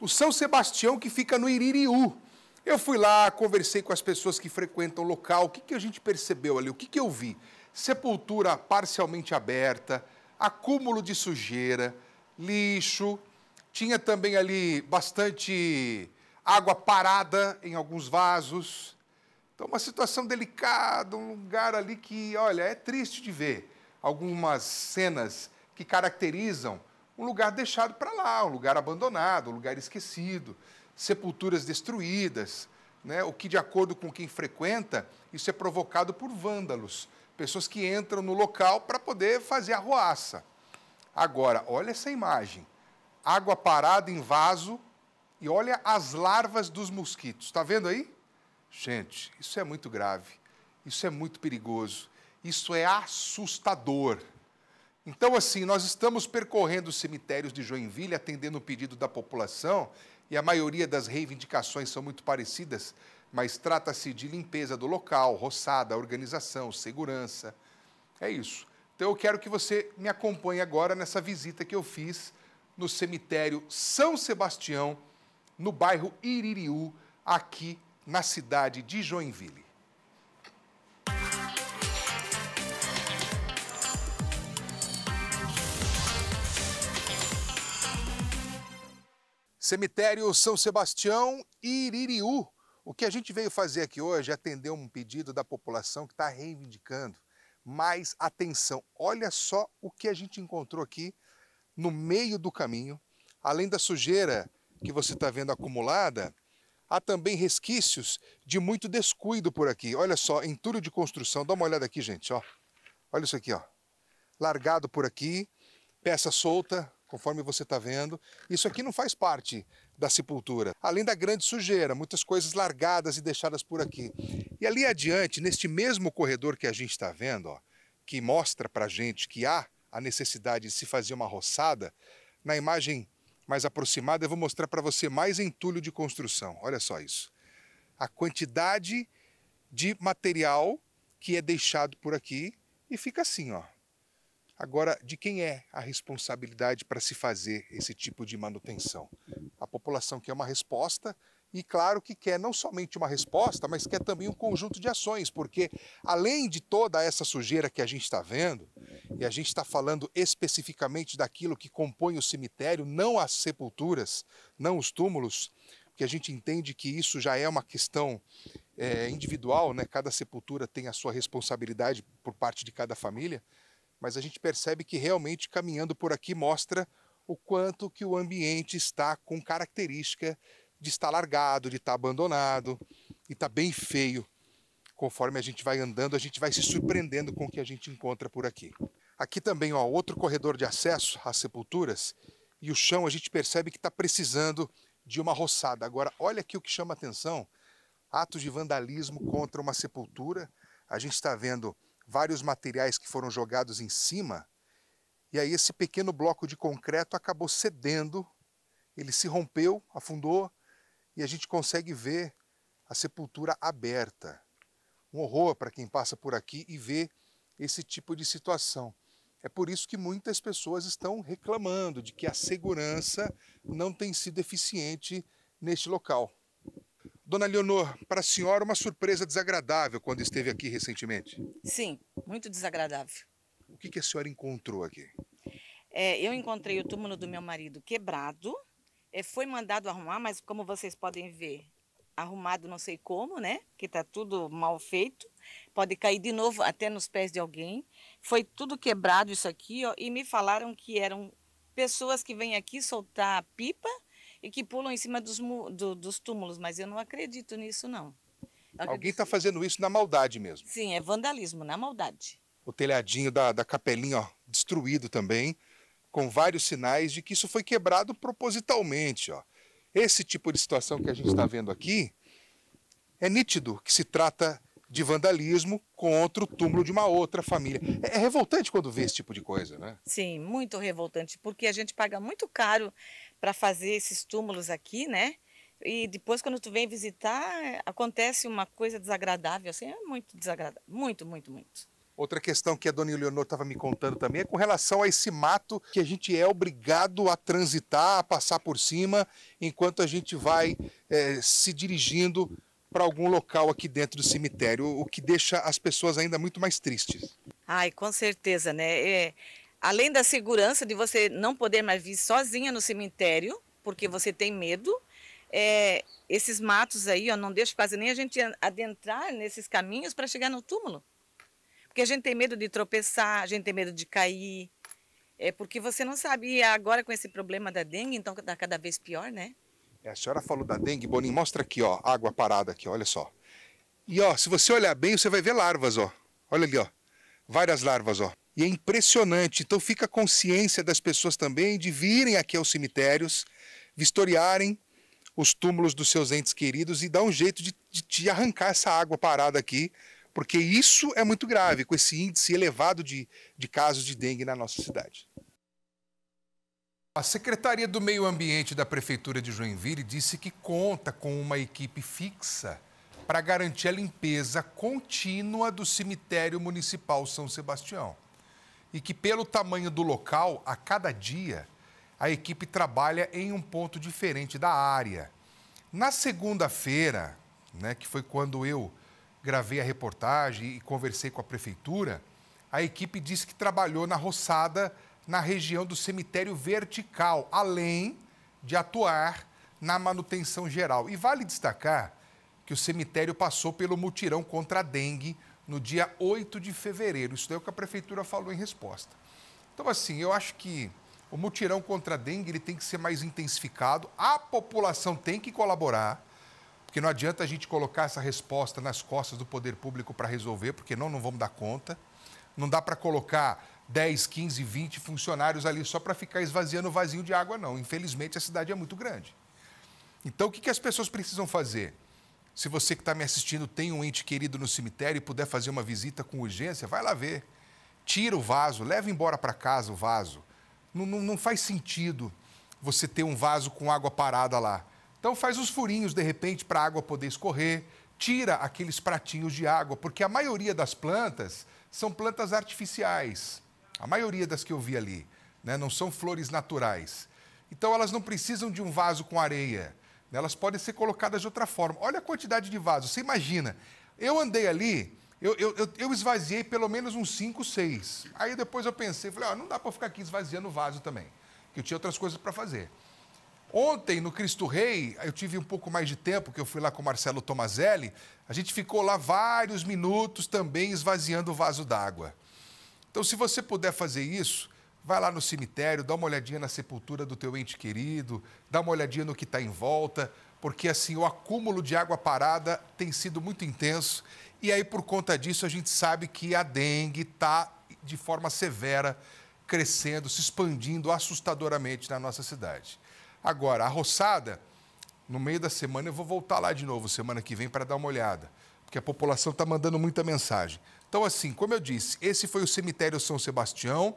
o São Sebastião que fica no Iririú. Eu fui lá, conversei com as pessoas que frequentam o local, o que, que a gente percebeu ali, o que, que eu vi? Sepultura parcialmente aberta, acúmulo de sujeira, lixo, tinha também ali bastante água parada em alguns vasos. Então, uma situação delicada, um lugar ali que, olha, é triste de ver algumas cenas que caracterizam um lugar deixado para lá, um lugar abandonado, um lugar esquecido, sepulturas destruídas, né? o que, de acordo com quem frequenta, isso é provocado por vândalos, pessoas que entram no local para poder fazer a roaça. Agora, olha essa imagem: água parada em vaso e olha as larvas dos mosquitos. Está vendo aí? Gente, isso é muito grave, isso é muito perigoso, isso é assustador. Então, assim, nós estamos percorrendo os cemitérios de Joinville, atendendo o pedido da população, e a maioria das reivindicações são muito parecidas, mas trata-se de limpeza do local, roçada, organização, segurança. É isso. Então, eu quero que você me acompanhe agora nessa visita que eu fiz no cemitério São Sebastião, no bairro Iririú, aqui na cidade de Joinville. Cemitério São Sebastião Iririú. O que a gente veio fazer aqui hoje é atender um pedido da população que está reivindicando mais atenção. Olha só o que a gente encontrou aqui no meio do caminho. Além da sujeira que você está vendo acumulada, há também resquícios de muito descuido por aqui. Olha só, entulho de construção. Dá uma olhada aqui, gente. Ó. Olha isso aqui. ó. Largado por aqui, peça solta, conforme você está vendo. Isso aqui não faz parte da sepultura. Além da grande sujeira, muitas coisas largadas e deixadas por aqui. E ali adiante, neste mesmo corredor que a gente está vendo, ó, que mostra para gente que há a necessidade de se fazer uma roçada, na imagem mais aproximada eu vou mostrar para você mais entulho de construção. Olha só isso. A quantidade de material que é deixado por aqui e fica assim, ó, Agora, de quem é a responsabilidade para se fazer esse tipo de manutenção? A população quer uma resposta e, claro, que quer não somente uma resposta, mas quer também um conjunto de ações, porque além de toda essa sujeira que a gente está vendo, e a gente está falando especificamente daquilo que compõe o cemitério, não as sepulturas, não os túmulos, porque a gente entende que isso já é uma questão é, individual, né? cada sepultura tem a sua responsabilidade por parte de cada família mas a gente percebe que realmente caminhando por aqui mostra o quanto que o ambiente está com característica de estar largado, de estar abandonado e está bem feio. Conforme a gente vai andando, a gente vai se surpreendendo com o que a gente encontra por aqui. Aqui também, ó, outro corredor de acesso às sepulturas e o chão a gente percebe que está precisando de uma roçada. Agora, olha aqui o que chama atenção: atos de vandalismo contra uma sepultura. A gente está vendo vários materiais que foram jogados em cima, e aí esse pequeno bloco de concreto acabou cedendo, ele se rompeu, afundou, e a gente consegue ver a sepultura aberta. Um horror para quem passa por aqui e vê esse tipo de situação. É por isso que muitas pessoas estão reclamando de que a segurança não tem sido eficiente neste local. Dona Leonor, para a senhora uma surpresa desagradável quando esteve aqui recentemente? Sim, muito desagradável. O que, que a senhora encontrou aqui? É, eu encontrei o túmulo do meu marido quebrado. É, foi mandado arrumar, mas como vocês podem ver, arrumado não sei como, né? Que está tudo mal feito. Pode cair de novo até nos pés de alguém. Foi tudo quebrado isso aqui, ó. E me falaram que eram pessoas que vêm aqui soltar pipa e que pulam em cima dos, do, dos túmulos, mas eu não acredito nisso, não. Acredito Alguém está fazendo isso na maldade mesmo. Sim, é vandalismo, na maldade. O telhadinho da, da capelinha, ó, destruído também, com vários sinais de que isso foi quebrado propositalmente, ó. Esse tipo de situação que a gente está vendo aqui é nítido que se trata de vandalismo contra o túmulo de uma outra família. É, é, revoltante quando vê esse tipo de coisa, né? Sim, muito revoltante, porque a gente paga muito caro para fazer esses túmulos aqui, né? E depois, quando tu vem visitar, acontece uma coisa desagradável, assim, é muito desagradável, muito, muito, muito. Outra questão que a dona Eleonor estava me contando também é com relação a esse mato que a gente é obrigado a transitar, a passar por cima, enquanto a gente vai é, se dirigindo para algum local aqui dentro do cemitério, o que deixa as pessoas ainda muito mais tristes. Ai, com certeza, né? É, além da segurança de você não poder mais vir sozinha no cemitério, porque uhum. você tem medo, é, esses matos aí, ó, não deixam quase nem a gente adentrar nesses caminhos para chegar no túmulo. Porque a gente tem medo de tropeçar, a gente tem medo de cair. É porque você não sabia agora com esse problema da dengue, então está cada vez pior, né? É, a senhora falou da dengue, Boninho, mostra aqui, ó, água parada aqui, olha só. E ó, se você olhar bem, você vai ver larvas, ó. Olha ali, ó. Várias larvas, ó. E é impressionante. Então fica a consciência das pessoas também de virem aqui aos cemitérios, vistoriarem os túmulos dos seus entes queridos e dar um jeito de, de, de arrancar essa água parada aqui, porque isso é muito grave, com esse índice elevado de, de casos de dengue na nossa cidade. A Secretaria do Meio Ambiente da Prefeitura de Joinville disse que conta com uma equipe fixa para garantir a limpeza contínua do cemitério municipal São Sebastião e que, pelo tamanho do local, a cada dia a equipe trabalha em um ponto diferente da área. Na segunda-feira, né, que foi quando eu gravei a reportagem e conversei com a prefeitura, a equipe disse que trabalhou na roçada na região do cemitério vertical, além de atuar na manutenção geral. E vale destacar que o cemitério passou pelo mutirão contra a dengue no dia 8 de fevereiro. Isso é o que a prefeitura falou em resposta. Então, assim, eu acho que o mutirão contra a dengue ele tem que ser mais intensificado, a população tem que colaborar, porque não adianta a gente colocar essa resposta nas costas do poder público para resolver, porque não, não vamos dar conta. Não dá para colocar 10, 15, 20 funcionários ali só para ficar esvaziando o vazio de água, não. Infelizmente, a cidade é muito grande. Então, o que, que as pessoas precisam fazer? Se você que está me assistindo tem um ente querido no cemitério e puder fazer uma visita com urgência, vai lá ver. Tira o vaso, leva embora para casa o vaso. Não, não, não faz sentido você ter um vaso com água parada lá. Então faz os furinhos de repente para a água poder escorrer, tira aqueles pratinhos de água, porque a maioria das plantas são plantas artificiais. A maioria das que eu vi ali, né, não são flores naturais. Então elas não precisam de um vaso com areia. Elas podem ser colocadas de outra forma. Olha a quantidade de vasos. Você imagina, eu andei ali, eu, eu, eu esvaziei pelo menos uns 5, 6. Aí depois eu pensei, falei, ó, ah, não dá para ficar aqui esvaziando o vaso também, que eu tinha outras coisas para fazer. Ontem, no Cristo Rei, eu tive um pouco mais de tempo, que eu fui lá com o Marcelo Tomazelli, a gente ficou lá vários minutos também esvaziando o vaso d'água. Então, se você puder fazer isso, Vai lá no cemitério, dá uma olhadinha na sepultura do teu ente querido, dá uma olhadinha no que está em volta, porque assim o acúmulo de água parada tem sido muito intenso e aí por conta disso a gente sabe que a dengue está de forma severa crescendo, se expandindo assustadoramente na nossa cidade. Agora, a roçada, no meio da semana eu vou voltar lá de novo semana que vem para dar uma olhada, porque a população está mandando muita mensagem. Então assim, como eu disse, esse foi o cemitério São Sebastião.